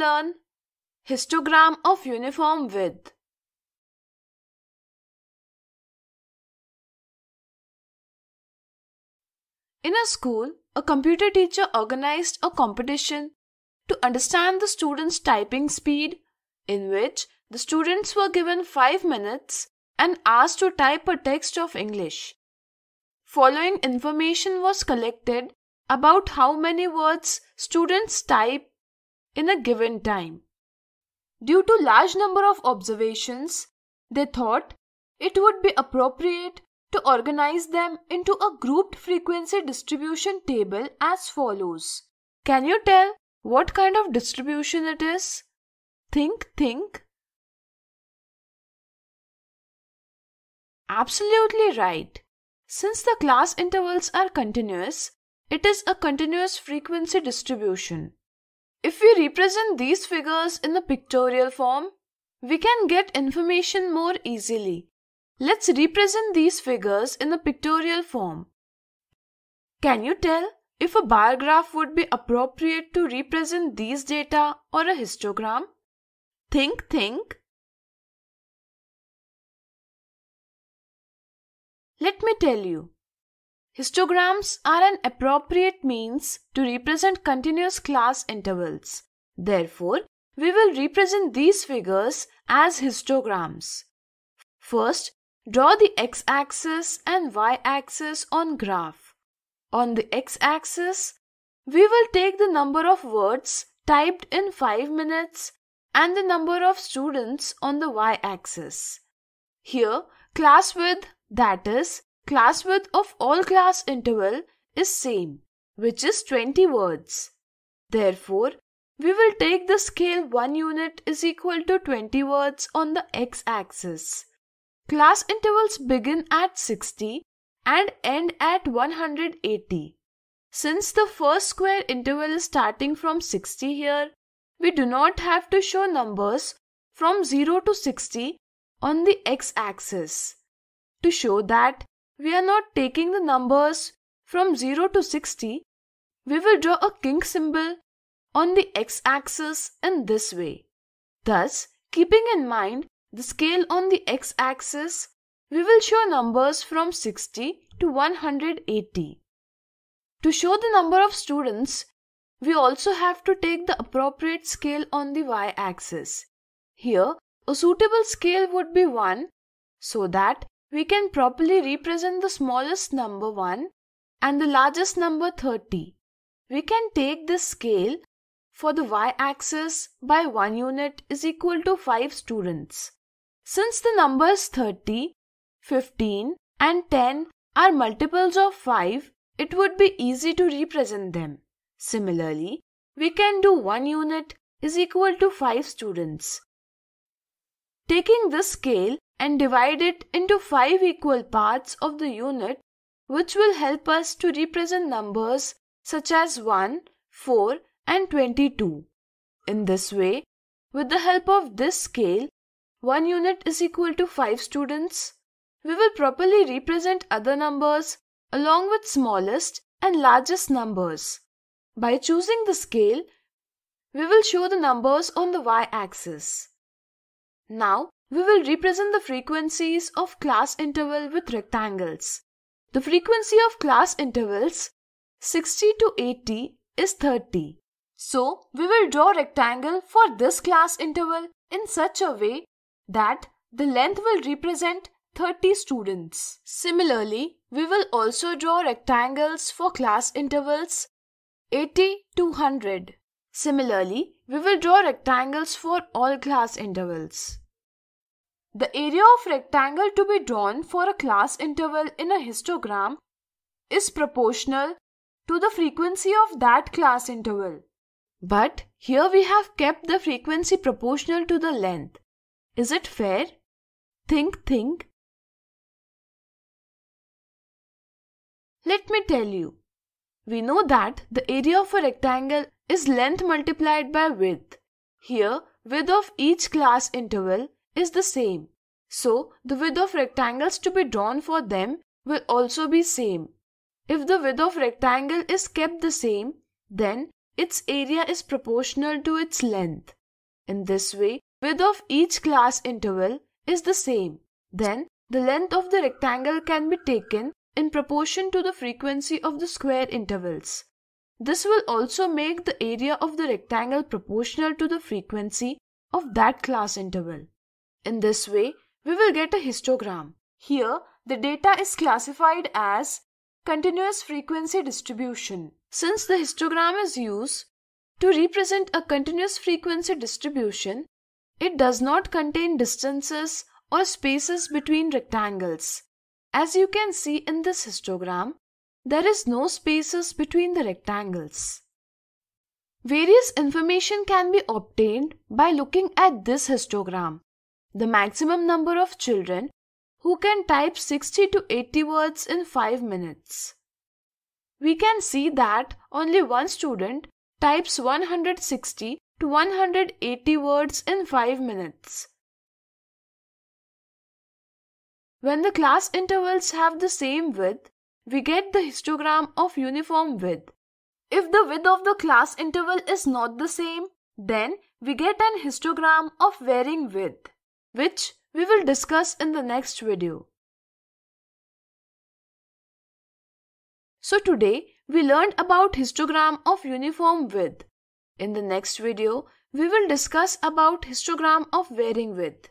learn histogram of uniform width. In a school, a computer teacher organized a competition to understand the students' typing speed, in which the students were given 5 minutes and asked to type a text of English. Following information was collected about how many words students type in a given time. Due to large number of observations, they thought it would be appropriate to organize them into a grouped frequency distribution table as follows. Can you tell what kind of distribution it is? Think, think. Absolutely right. Since the class intervals are continuous, it is a continuous frequency distribution. If we represent these figures in the pictorial form, we can get information more easily. Let's represent these figures in the pictorial form. Can you tell if a bar graph would be appropriate to represent these data or a histogram? Think, think. Let me tell you. Histograms are an appropriate means to represent continuous class intervals. Therefore, we will represent these figures as histograms. First, draw the x-axis and y-axis on graph. On the x-axis, we will take the number of words typed in 5 minutes and the number of students on the y-axis. Here, class width, that is, class width of all class interval is same, which is 20 words. Therefore, we will take the scale 1 unit is equal to 20 words on the x-axis. Class intervals begin at 60 and end at 180. Since the first square interval is starting from 60 here, we do not have to show numbers from 0 to 60 on the x-axis. To show that, we are not taking the numbers from 0 to 60, we will draw a kink symbol on the x-axis in this way. Thus, keeping in mind the scale on the x-axis, we will show numbers from 60 to 180. To show the number of students, we also have to take the appropriate scale on the y-axis. Here, a suitable scale would be 1 so that we can properly represent the smallest number 1 and the largest number 30. We can take this scale for the y-axis by 1 unit is equal to 5 students. Since the numbers 30, 15 and 10 are multiples of 5, it would be easy to represent them. Similarly, we can do 1 unit is equal to 5 students. Taking this scale and divide it into five equal parts of the unit which will help us to represent numbers such as 1, 4 and 22. In this way, with the help of this scale, one unit is equal to 5 students. We will properly represent other numbers along with smallest and largest numbers. By choosing the scale, we will show the numbers on the y-axis. Now, we will represent the frequencies of class interval with rectangles. The frequency of class intervals 60 to 80 is 30. So, we will draw rectangle for this class interval in such a way that the length will represent 30 students. Similarly, we will also draw rectangles for class intervals 80 to 100. Similarly, we will draw rectangles for all class intervals. The area of rectangle to be drawn for a class interval in a histogram is proportional to the frequency of that class interval. But here we have kept the frequency proportional to the length. Is it fair? Think, think. Let me tell you. We know that the area of a rectangle is length multiplied by width. Here, width of each class interval is the same. So the width of rectangles to be drawn for them will also be same. If the width of rectangle is kept the same, then its area is proportional to its length. In this way, width of each class interval is the same. Then the length of the rectangle can be taken in proportion to the frequency of the square intervals. This will also make the area of the rectangle proportional to the frequency of that class interval. In this way, we will get a histogram. Here, the data is classified as continuous frequency distribution. Since the histogram is used to represent a continuous frequency distribution, it does not contain distances or spaces between rectangles. As you can see in this histogram, there is no spaces between the rectangles. Various information can be obtained by looking at this histogram. The maximum number of children who can type 60 to 80 words in 5 minutes. We can see that only one student types 160 to 180 words in 5 minutes. When the class intervals have the same width, we get the histogram of uniform width. If the width of the class interval is not the same, then we get an histogram of varying width which we will discuss in the next video. So today we learned about histogram of uniform width. In the next video, we will discuss about histogram of varying width.